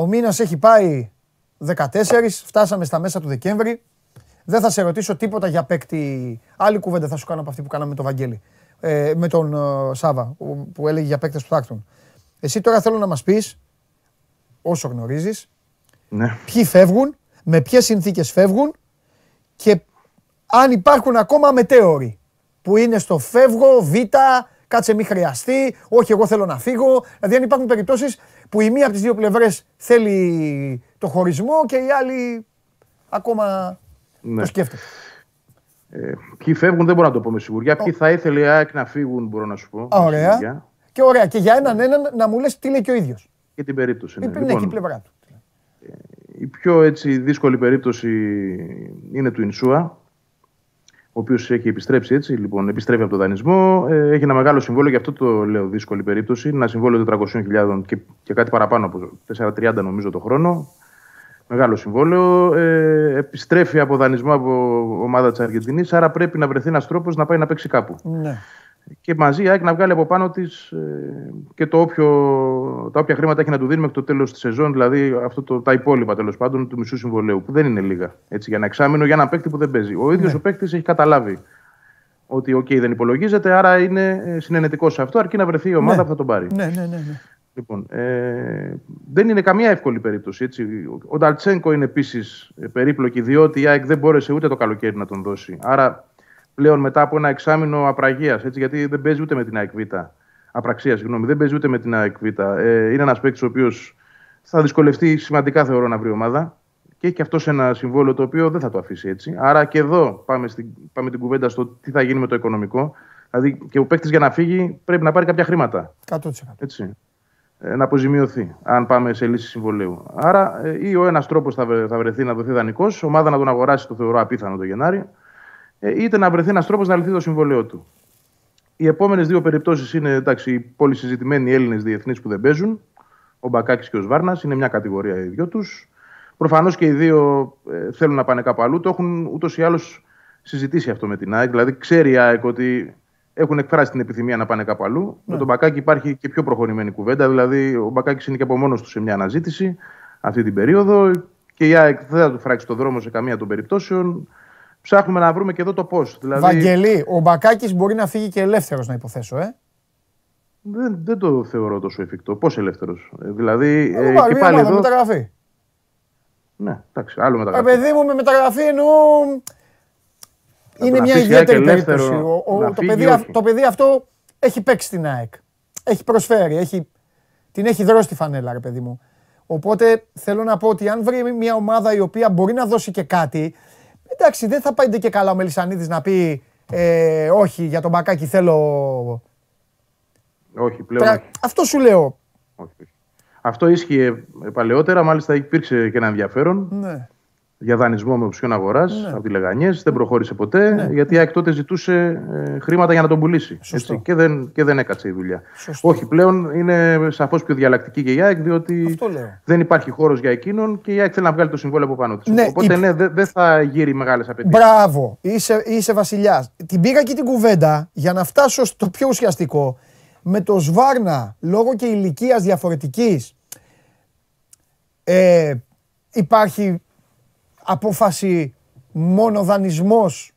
Ο μήνας έχει πάει 14, φτάσαμε στα μέσα του Δεκέμβρη. Δεν θα σε ρωτήσω τίποτα για παίκτη. Άλλη κουβέντα θα σου κάνω από αυτή που κάναμε με τον Βαγγέλη. Ε, με τον ε, Σάβα που έλεγε για παίκτες που θα Εσύ τώρα θέλω να μας πεις, όσο γνωρίζεις, ναι. ποιοι φεύγουν, με ποιες συνθήκες φεύγουν και αν υπάρχουν ακόμα μετέωροι που είναι στο φεύγω, β, κάτσε μη χρειαστεί, όχι εγώ θέλω να φύγω. Δηλαδή αν υπάρχουν περιπτώσεις που η μία από τις δύο πλευρές θέλει το χωρισμό και η άλλη ακόμα ναι. το σκέφτεται. Ε, ποιοι φεύγουν δεν μπορώ να το πω με σιγουριά. Ποιοι θα ήθελε να φύγουν, μπορώ να σου πω. Ωραία. Και ωραία. Και για έναν έναν να μου λες τι λέει και ο ίδιος. Και την περίπτωση. Ναι. ναι λοιπόν, η πλευρά του. Ε, η πιο έτσι δύσκολη περίπτωση είναι του Ινσούα ο οποίος έχει επιστρέψει έτσι, λοιπόν, επιστρέφει από τον δανεισμό. Ε, έχει ένα μεγάλο συμβόλαιο, γι' αυτό το λέω δύσκολη περίπτωση. Ένα συμβόλαιο 400.000 και, και κάτι παραπάνω από 430 νομίζω το χρόνο. Μεγάλο συμβόλαιο. Ε, επιστρέφει από δανεισμό από ομάδα της Αργεντινής, άρα πρέπει να βρεθεί ένας τρόπος να πάει να παίξει κάπου. Ναι και μαζί η να βγάλει από πάνω της ε, και το όποιο, τα όποια χρήματα έχει να του δίνει μέχρι το τέλος της σεζόν, δηλαδή αυτό το, τα υπόλοιπα τέλος πάντων του μισού συμβολέου, που δεν είναι λίγα. Έτσι, για ένα εξάμεινο, για ένα παίκτη που δεν παίζει. Ο ίδιος ναι. ο παίκτης έχει καταλάβει ότι οκ, δεν υπολογίζεται, άρα είναι ε, συνενετικός σε αυτό, αρκεί να βρεθεί η ομάδα ναι. που θα τον πάρει. Ναι, ναι, ναι. ναι. Λοιπόν, ε, δεν είναι καμία εύκολη περίπτωση. Έτσι. Ο Νταλτσέγκο είναι επίσης ε, περίπλοκη, διότι η ΑΕΚ δεν μπόρεσε ούτε το καλοκαίρι να τον δώσει. Άρα πλέον μετά από ένα εξάμεινο απραγίας. Γιατί δεν παίζει ούτε με την ΑΕΚ Απραξία, συγγνώμη. Δεν παίζει ούτε με την ΑΕΚ ε, είναι ένας παίκτης ο οποίος θα δυσκολευτεί σημαντικά, θεωρώ, να βρει ομάδα. Και έχει και αυτός ένα συμβόλαιο το οποίο δεν θα το αφήσει έτσι. Άρα και εδώ πάμε, στην, πάμε την κουβέντα στο τι θα γίνει με το οικονομικό. Δηλαδή και ο παίκτης για να φύγει πρέπει να πάρει κάποια χρήματα. 100%. Έτσι. Ε, να αποζημιωθεί, αν πάμε σε λύση συμβολέου. Άρα, ε, ή ο ένας τρόπος θα, βρεθεί να δοθεί δανεικός, ομάδα να τον αγοράσει, το θεωρώ απίθανο το Γενάρη, ε, είτε να βρεθεί ένας τρόπος να λυθεί το συμβολέο του. Οι επόμενες δύο περιπτώσεις είναι εντάξει, οι πολύ συζητημένοι Έλληνες διεθνείς που δεν παίζουν. Ο Μπακάκης και ο Σβάρνας είναι μια κατηγορία οι δυο τους. Προφανώς και οι δύο ε, θέλουν να πάνε κάπου αλλού. Το έχουν ούτως ή άλλως συζητήσει αυτό με την ΑΕΚ. Δηλαδή, ξέρει η ΑΕΚ ότι έχουν εκφράσει την επιθυμία να πάνε κάπου αλλού. Με ναι. τον Μπακάκη υπάρχει και πιο προχωρημένη κουβέντα. Δηλαδή, ο Μπακάκης είναι και από μόνος του σε μια αναζήτηση αυτή την περίοδο. Και η ΑΕΚ δεν θα του φράξει το δρόμο σε καμία των περιπτώσεων ψάχνουμε να βρούμε και εδώ το πώς. Δηλαδή... Βαγγελή, ο Μπακάκης μπορεί να φύγει και ελεύθερος, να υποθέσω, ε. Δεν, δεν το θεωρώ τόσο εφικτό. Πώς ελεύθερος. Ε, δηλαδή. Ε, ε και πάλι εδώ... μεταγραφή. Ναι, εντάξει, άλλο μεταγραφή. Ε, παιδί μου, με μεταγραφή εννοώ. Είναι μια ιδιαίτερη περίπτωση. το, παιδί, το παιδί αυτό έχει παίξει την ΑΕΚ. Έχει προσφέρει, έχει, την έχει δρώσει τη φανέλα, ρε παιδί μου. Οπότε θέλω να πω ότι αν βρει μια ομάδα η οποία μπορεί να δώσει και κάτι, Εντάξει, δεν θα πάει και καλά ο Μελισανίδης να πει ε, όχι για τον Μπακάκι θέλω... Όχι, πλέον όχι. Αυτό σου λέω. Όχι, Αυτό ίσχυε παλαιότερα, μάλιστα υπήρξε και ένα ενδιαφέρον. Ναι για δανεισμό με οψιόν αγοράς ναι. από τη Λεγανιές. Δεν προχώρησε ποτέ ναι. γιατί η ΑΕΚ τότε ζητούσε ε, χρήματα για να τον πουλήσει. και, δεν, και δεν έκατσε η δουλειά. Όχι, πλέον είναι σαφώς πιο διαλλακτική και η ΑΕΚ διότι δεν υπάρχει χώρος για εκείνον και η ΑΕΚ θέλει να βγάλει το συμβόλαιο από πάνω της. Ναι, Οπότε ναι, δεν θα γύρει μεγάλες απαιτήσεις. Μπράβο, είσαι, είσαι βασιλιάς. Την πήγα και την κουβέντα για να φτάσω στο πιο ουσιαστικό. Με το Σβάρνα, λόγω και ηλικίας διαφορετικής, ε, υπάρχει απόφαση μόνο δανεισμός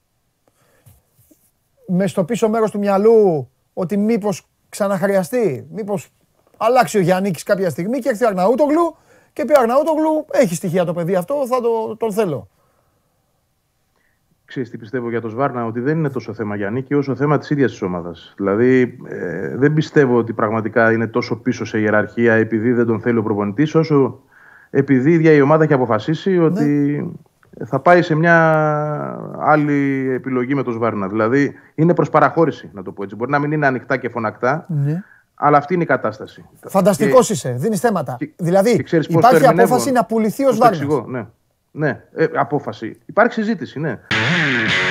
μες στο πίσω μέρος του μυαλού ότι μήπως ξαναχρειαστεί, μήπως αλλάξει ο Γιάννικης κάποια στιγμή και έρθει ο και πει ο έχει στοιχεία το παιδί αυτό, θα το, τον θέλω. Ξέρεις τι πιστεύω για τον Σβάρνα, ότι δεν είναι τόσο θέμα Γιάννικη όσο θέμα της ίδιας της ομάδας. Δηλαδή ε, δεν πιστεύω ότι πραγματικά είναι τόσο πίσω σε ιεραρχία επειδή δεν τον θέλει ο προπονητής όσο επειδή η ίδια η ομάδα έχει αποφασίσει ναι. ότι θα πάει σε μια άλλη επιλογή με τον Σβάρνα. Δηλαδή είναι προς παραχώρηση, να το πω έτσι. Μπορεί να μην είναι ανοιχτά και φωνακτά, ναι. αλλά αυτή είναι η κατάσταση. Φανταστικός είσαι, δίνεις θέματα. δηλαδή υπάρχει απόφαση να πουληθεί ο Σβάρνα. Ναι, ναι. Ε, απόφαση. Υπάρχει συζήτηση, ναι.